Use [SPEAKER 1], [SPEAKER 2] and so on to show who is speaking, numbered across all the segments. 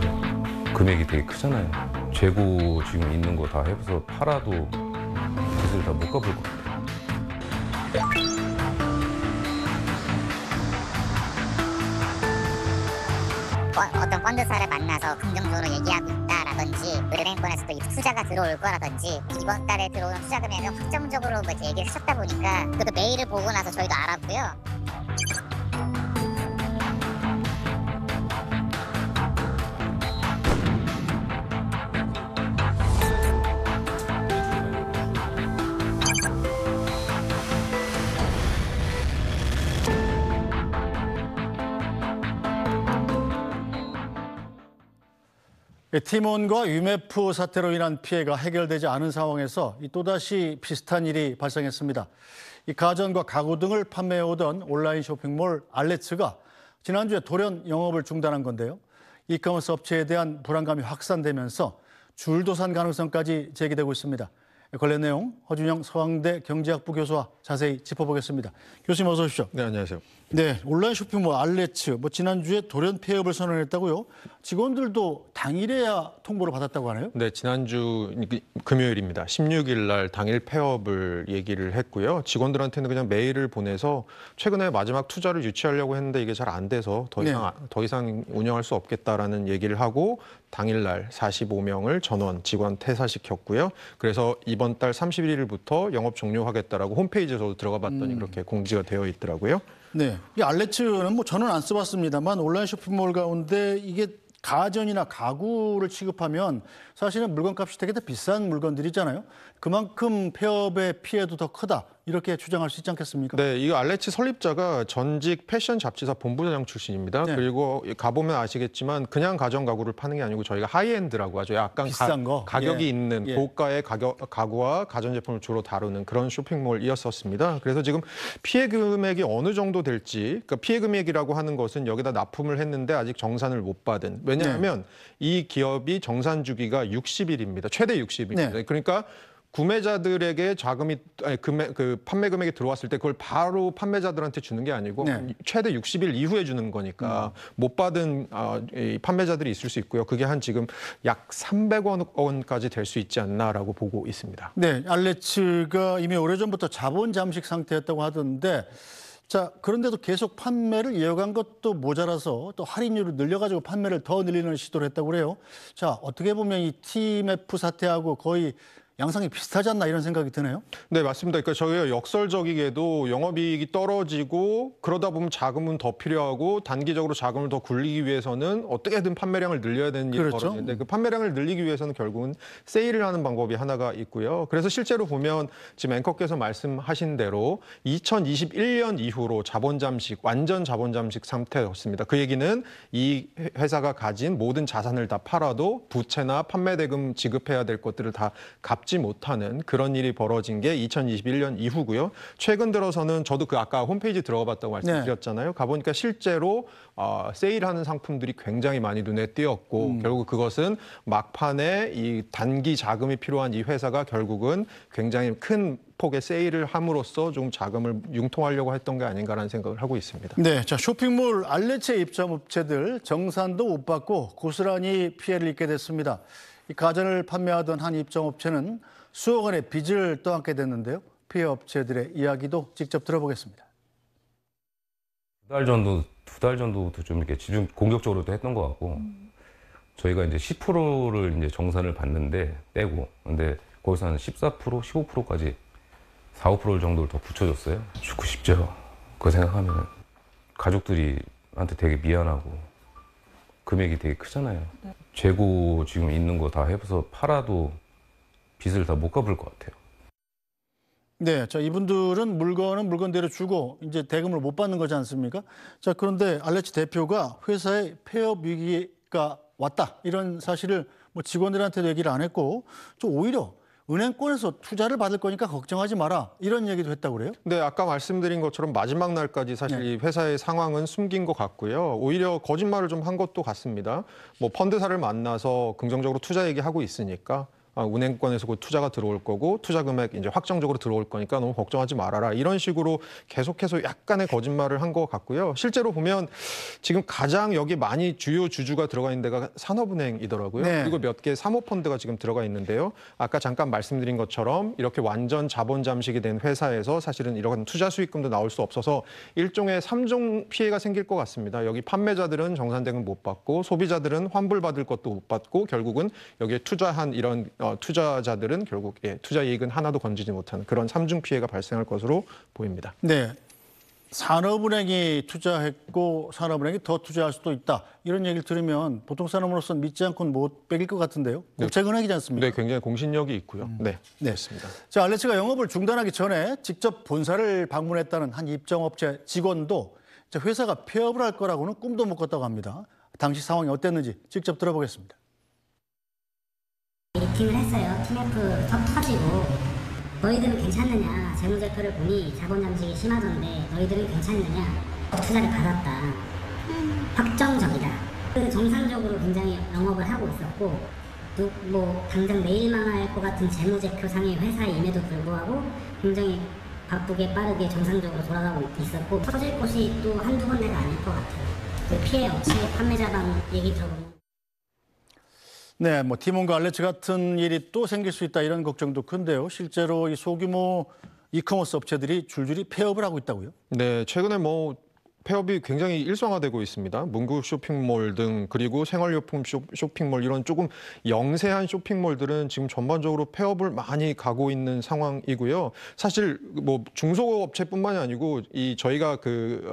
[SPEAKER 1] 진짜 금액이 되게 크잖아요. 재고 지금 있는 거 다 해서 팔아도 빚을 다못 갚을 것 같아요. 어, 떤 펀드사를 만나서 긍정적으로 얘기하고 있다라든지 은행권에서도 투자가 들어올 거라든지 이번 달에 들어오는 투자 금액을 확정적으로 뭐 얘기를 하셨다 보니까 그 메일을 보고 나서 저희도 알았고요.
[SPEAKER 2] 티몬과 예, 유메프 사태로 인한 피해가 해결되지 않은 상황에서 또다시 비슷한 일이 발생했습니다. 이 가전과 가구 등을 판매해오던 온라인 쇼핑몰 알레츠가 지난주에 돌연 영업을 중단한 건데요. 이커머스 업체에 대한 불안감이 확산되면서 줄도산 가능성까지 제기되고 있습니다. 예, 관련 내용 허준영 서강대 경제학부 교수와 자세히 짚어보겠습니다. 교수님 어서 오십시오. 네, 안녕하세요. 네, 온라인 쇼핑 뭐 알레츠 뭐 지난주에 돌연 폐업을 선언했다고요. 직원들도 당일에야 통보를 받았다고 하네요.
[SPEAKER 1] 네, 지난주 금요일입니다. 16일 날 당일 폐업을 얘기를 했고요. 직원들한테는 그냥 메일을 보내서 최근에 마지막 투자를 유치하려고 했는데 이게 잘 안 돼서 더 네. 이상 네. 더 이상 운영할 수 없겠다라는 얘기를 하고 당일 날 45명을 전원 직원 퇴사시켰고요. 그래서 이번 달 31일부터 영업 종료하겠다라고 홈페이지에서도 들어가 봤더니 음. 그렇게 공지가 되어 있더라고요. 네,
[SPEAKER 2] 이 알레츠는 뭐 저는 안 써봤습니다만 온라인 쇼핑몰 가운데 이게 가전이나 가구를 취급하면 사실은 물건값이 되게 더 비싼 물건들이잖아요. 그만큼 폐업의 피해도 더 크다. 이렇게 주장할 수 있지 않겠습니까?
[SPEAKER 1] 네, 이 알레치 설립자가 전직 패션 잡지사 본부장 출신입니다. 네. 그리고 가보면 아시겠지만 그냥 가전 가구를 파는 게 아니고 저희가 하이엔드라고 하죠. 약간 비싼 가, 거 가격이 예. 있는 예. 고가의 가격 가구와 가전 제품을 주로 다루는 그런 쇼핑몰이었었습니다. 그래서 지금 피해 금액이 어느 정도 될지, 그러니까 피해 금액이라고 하는 것은 여기다 납품을 했는데 아직 정산을 못 받은. 왜냐하면 네. 이 기업이 정산 주기가 60일입니다. 최대 60일입니다. 네. 그러니까 구매자들에게 자금이 아니, 금액, 그 판매 금액이 들어왔을 때 그걸 바로 판매자들한테 주는 게 아니고 네. 최대 60일 이후에 주는 거니까 음. 못 받은 어, 이 판매자들이 있을 수 있고요. 그게 한 지금 약3 0 0 원까지 될 수 있지 않나라고 보고 있습니다.
[SPEAKER 2] 네, 알레츠가 이미 오래전부터 자본 잠식 상태였다고 하던데 자 그런데도 계속 판매를 이어간 것도 모자라서 또 할인율을 늘려가지고 판매를 더 늘리는 시도를 했다고 그래요. 자 어떻게 보면 이 TMF 사태하고 거의 양상이 비슷하지 않나 이런 생각이 드네요.
[SPEAKER 1] 네, 맞습니다. 그러니까 저희가 역설적이게도 영업이익이 떨어지고 그러다 보면 자금은 더 필요하고 단기적으로 자금을 더 굴리기 위해서는 어떻게든 판매량을 늘려야 되는 일이 그렇죠. 벌어지는데 그 판매량을 늘리기 위해서는 결국은 세일을 하는 방법이 하나가 있고요. 그래서 실제로 보면 지금 앵커께서 말씀하신 대로 2021년 이후로 자본 잠식, 완전 자본 잠식 상태였습니다. 그 얘기는 이 회사가 가진 모든 자산을 다 팔아도 부채나 판매대금 지급해야 될 것들을 다 갚. 잡지 못하는 그런 일이 벌어진 게 2021년 이후고요. 최근 들어서는 저도 그 아까 홈페이지 들어가 봤다고 말씀드렸잖아요. 네. 가보니까 실제로 어, 세일하는 상품들이 굉장히 많이 눈에 띄었고 음. 결국 그것은 막판에 이 단기 자금이 필요한 이 회사가 결국은 굉장히 큰 폭의 세일을 함으로써 좀 자금을 융통하려고 했던 게 아닌가라는 생각을 하고 있습니다.
[SPEAKER 2] 네, 자 쇼핑몰 알레체 입점업체들 정산도 못 받고 고스란히 피해를 입게 됐습니다. 이 가전을 판매하던 한 입점업체는 수억 원의 빚을 떠안게 됐는데요. 피해 업체들의 이야기도 직접 들어보겠습니다.
[SPEAKER 1] 두 달 전도 두 달 전도부터 좀 이렇게 집중 공격적으로도 했던 것 같고 음. 저희가 이제 10%를 이제 정산을 받는데 빼고 근데 거기서 한14% 15%까지 4, 5% 정도를 더 붙여줬어요. 죽고 싶죠. 그 생각하면 가족들이한테 되게 미안하고 금액이 되게 크잖아요. 네. 재고 지금 있는 거 다 해서 팔아도 빚을 다 못 갚을 것 같아요.
[SPEAKER 2] 네, 자 이분들은 물건은 물건대로 주고 이제 대금을 못 받는 거지 않습니까? 자 그런데 알레치 대표가 회사의 폐업 위기가 왔다 이런 사실을 뭐 직원들한테도 얘기를 안 했고 좀 오히려 은행권에서 투자를 받을 거니까 걱정하지 마라 이런 얘기도 했다고 그래요?
[SPEAKER 1] 네, 아까 말씀드린 것처럼 마지막 날까지 사실 네. 이 회사의 상황은 숨긴 것 같고요. 오히려 거짓말을 좀 한 것도 같습니다. 뭐 펀드사를 만나서 긍정적으로 투자 얘기하고 있으니까 아, 운행권에서곧 투자가 들어올 거고 투자 금액 이제 확정적으로 들어올 거니까 너무 걱정하지 말아라 이런 식으로 계속해서 약간의 거짓말을 한 것 같고요. 실제로 보면 지금 가장 여기 많이 주요 주주가 들어가 있는 데가 산업은행이더라고요. 네. 그리고 몇 개 사모펀드가 지금 들어가 있는데요. 아까 잠깐 말씀드린 것처럼 이렇게 완전 자본 잠식이 된 회사에서 사실은 이런 투자 수익금도 나올 수 없어서 일종의 삼종 피해가 생길 것 같습니다. 여기 판매자들은 정산대금 못 받고 소비자들은 환불받을 것도 못 받고 결국은 여기에 투자한 이런 어, 어, 투자자들은 결국 예, 투자 이익은 하나도 건지지 못하는 그런 삼중 피해가 발생할 것으로 보입니다. 네.
[SPEAKER 2] 산업은행이 투자했고 산업은행이 더 투자할 수도 있다. 이런 얘기를 들으면 보통 사람으로서는 믿지 않고는 못 빼길 것 같은데요.
[SPEAKER 1] 네. 국채은행이지 않습니까? 네, 굉장히 공신력이 있고요. 음.
[SPEAKER 2] 네, 네, 그렇습니다. 자, 알레츠가 영업을 중단하기 전에 직접 본사를 방문했다는 한 입장업체 직원도 회사가 폐업을 할 거라고는 꿈도 못 꿨다고 합니다. 당시 상황이 어땠는지 직접 들어보겠습니다. 버팅을 했어요. t m 프턱 터지고 너희들은 괜찮느냐 재무제표를 보니 자본잠식이 심하던데 너희들은 괜찮느냐 투자를 받았다. 확정적이다. 그 정상적으로 굉장히 영업을 하고 있었고 뭐 당장 내일 망할 것 같은 재무제표 상의 회사임에도 불구하고 굉장히 바쁘게 빠르게 정상적으로 돌아가고 있었고 터질 곳이 또 한두 군데가 아닐 것 같아요. 그 피해 없이 판매자방 얘기 들어면 네, 뭐 티몬과 알레츠 같은 일이 또 생길 수 있다 이런 걱정도 큰데요. 실제로 이 소규모 이커머스 업체들이 줄줄이 폐업을 하고 있다고요?
[SPEAKER 1] 네, 최근에 뭐 폐업이 굉장히 일상화되고 있습니다. 문구 쇼핑몰 등 그리고 생활용품 쇼핑몰 이런 조금 영세한 쇼핑몰들은 지금 전반적으로 폐업을 많이 가고 있는 상황이고요. 사실 뭐 중소업체뿐만이 아니고 이 저희가 그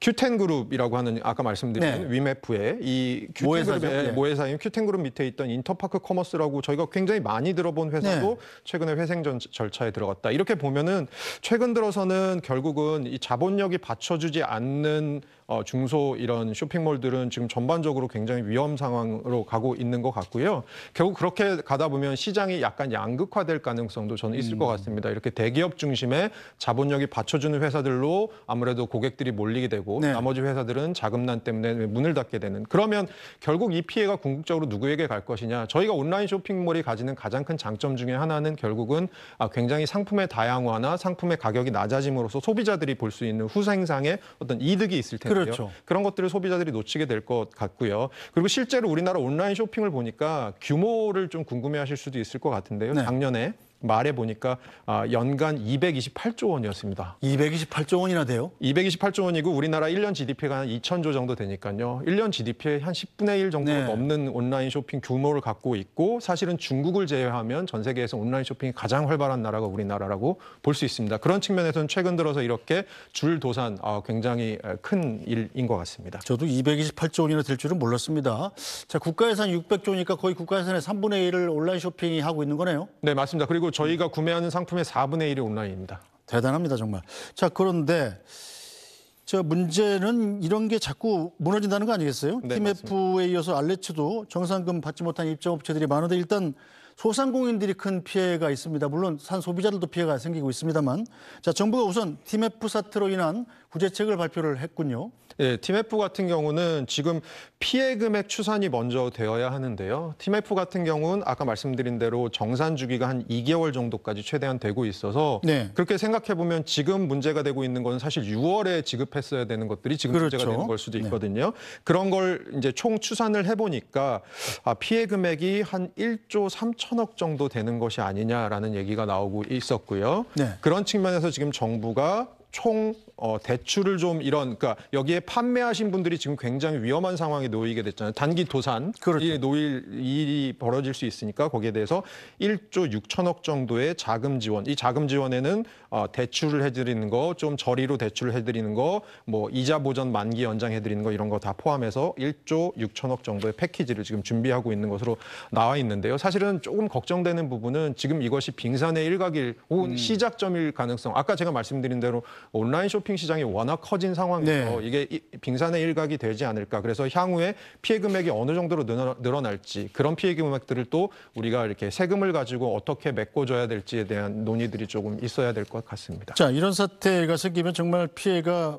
[SPEAKER 1] 큐텐 어, 그룹이라고 하는 아까 말씀드린 네. 위메프의 이 큐텐 그룹 네. 모회사인 큐텐 그룹 밑에 있던 인터파크 커머스라고 저희가 굉장히 많이 들어본 회사도 네. 최근에 회생 전, 절차에 들어갔다. 이렇게 보면은 최근 들어서는 결국은 이 자본력이 받쳐주지 않는 않는 어, 중소 이런 쇼핑몰들은 지금 전반적으로 굉장히 위험 상황으로 가고 있는 것 같고요. 결국 그렇게 가다 보면 시장이 약간 양극화될 가능성도 저는 있을 음. 것 같습니다. 이렇게 대기업 중심의 자본력이 받쳐주는 회사들로 아무래도 고객들이 몰리게 되고 네. 나머지 회사들은 자금난 때문에 문을 닫게 되는 그러면 결국 이 피해가 궁극적으로 누구에게 갈 것이냐 저희가 온라인 쇼핑몰이 가지는 가장 큰 장점 중에 하나는 결국은 아, 굉장히 상품의 다양화나 상품의 가격이 낮아짐으로써 소비자들이 볼 수 있는 후생상의 어떤 이득이 있을 텐데요. 그렇죠. 그런 것들을 소비자들이 놓치게 될 것 같고요. 그리고 실제로 우리나라 온라인 쇼핑을 보니까 규모를 좀 궁금해하실 수도 있을 것 같은데요. 네. 작년에 말해 보니까 아, 연간 228조 원이었습니다.
[SPEAKER 2] 228조 원이나 돼요?
[SPEAKER 1] 228조 원이고 우리나라 1년 GDP가 한 2천조 정도 되니까요. 1년 GDP의 한 10분의 1 정도 네. 넘는 온라인 쇼핑 규모를 갖고 있고 사실은 중국을 제외하면 전 세계에서 온라인 쇼핑이 가장 활발한 나라가 우리나라라고 볼 수 있습니다. 그런 측면에서는 최근 들어서 이렇게 줄 도산 아, 굉장히 큰 일인 것 같습니다.
[SPEAKER 2] 저도 228조 원이나 될 줄은 몰랐습니다. 자 국가 예산 600조니까 거의 국가 예산의 3분의 1을 온라인 쇼핑이 하고 있는 거네요. 네 맞습니다.
[SPEAKER 1] 그리고 저희가 구매하는 상품의 4분의 1이 온라인입니다.
[SPEAKER 2] 대단합니다 정말. 자 그런데 저 문제는 이런 게 자꾸 무너진다는 거 아니겠어요? 네, 팀F에 이어서 알레츠도 정상금 받지 못한 입점업체들이 많은데 일단 소상공인들이 큰 피해가 있습니다. 물론 산 소비자들도 피해가 생기고 있습니다만 자 정부가 우선 팀F 사태로 인한 구제책을 발표를 했군요.
[SPEAKER 1] 예, TMF 같은 경우는 지금 피해 금액 추산이 먼저 되어야 하는데요. TMF 같은 경우는 아까 말씀드린 대로 정산 주기가 한 2개월 정도까지 최대한 되고 있어서 네. 그렇게 생각해 보면 지금 문제가 되고 있는 건 사실 6월에 지급했어야 되는 것들이 지금 그렇죠. 문제가 되는 걸 수도 네. 있거든요. 네. 그런 걸 이제 총 추산을 해 보니까 아, 피해 금액이 한 1조 3천억 정도 되는 것이 아니냐라는 얘기가 나오고 있었고요. 네. 그런 측면에서 지금 정부가 총 어, 대출을 좀 이런 그러니까 여기에 판매하신 분들이 지금 굉장히 위험한 상황에 놓이게 됐잖아요. 단기 도산 그렇죠. 놓일 일이 벌어질 수 있으니까 거기에 대해서 1조 6천억 정도의 자금 지원. 이 자금 지원에는 어, 대출을 해드리는 거, 좀 저리로 대출을 해드리는 거, 뭐 이자 보전 만기 연장해드리는 거 이런 거 다 포함해서 1조 6천억 정도의 패키지를 지금 준비하고 있는 것으로 나와 있는데요. 사실은 조금 걱정되는 부분은 지금 이것이 빙산의 일각일 혹은 음. 시작점일 가능성. 아까 제가 말씀드린 대로 온라인 쇼핑 시장이 워낙 커진 상황에서 네. 이게 빙산의 일각이 되지 않을까. 그래서 향후에 피해 금액이 어느 정도로 늘어날지 그런 피해 금액들을 또 우리가 이렇게 세금을 가지고 어떻게 메꿔줘야 될지에 대한 논의들이 조금 있어야 될 것 같습니다.
[SPEAKER 2] 자, 이런 사태가 생기면 정말 피해가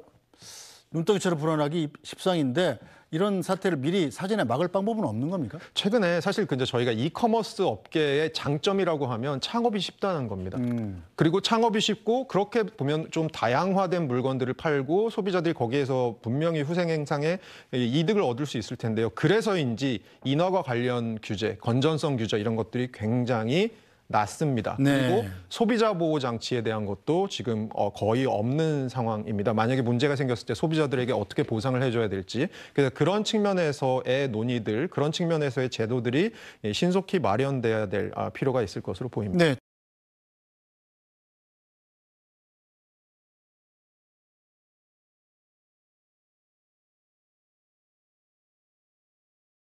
[SPEAKER 2] 눈덩이처럼 불어나기 십상인데 이런 사태를 미리 사전에 막을
[SPEAKER 1] 방법은 없는 겁니까? 최근에 사실 근데 그 저희가 이커머스 업계의 장점이라고 하면 창업이 쉽다는 겁니다. 음. 그리고 창업이 쉽고 그렇게 보면 좀 다양화된 물건들을 팔고 소비자들이 거기에서 분명히 후생 행상에 이득을 얻을 수 있을 텐데요. 그래서인지 인허가 관련 규제, 건전성 규제 이런 것들이 굉장히 낮습니다. 네. 그리고 소비자 보호 장치에 대한 것도 지금 어, 거의 없는 상황입니다. 만약에 문제가 생겼을 때 소비자들에게 어떻게 보상을 해줘야 될지 그래서 그런 측면에서의 논의들, 그런 측면에서의 제도들이 예, 신속히 마련돼야 될 아, 필요가 있을 것으로 보입니다. 네.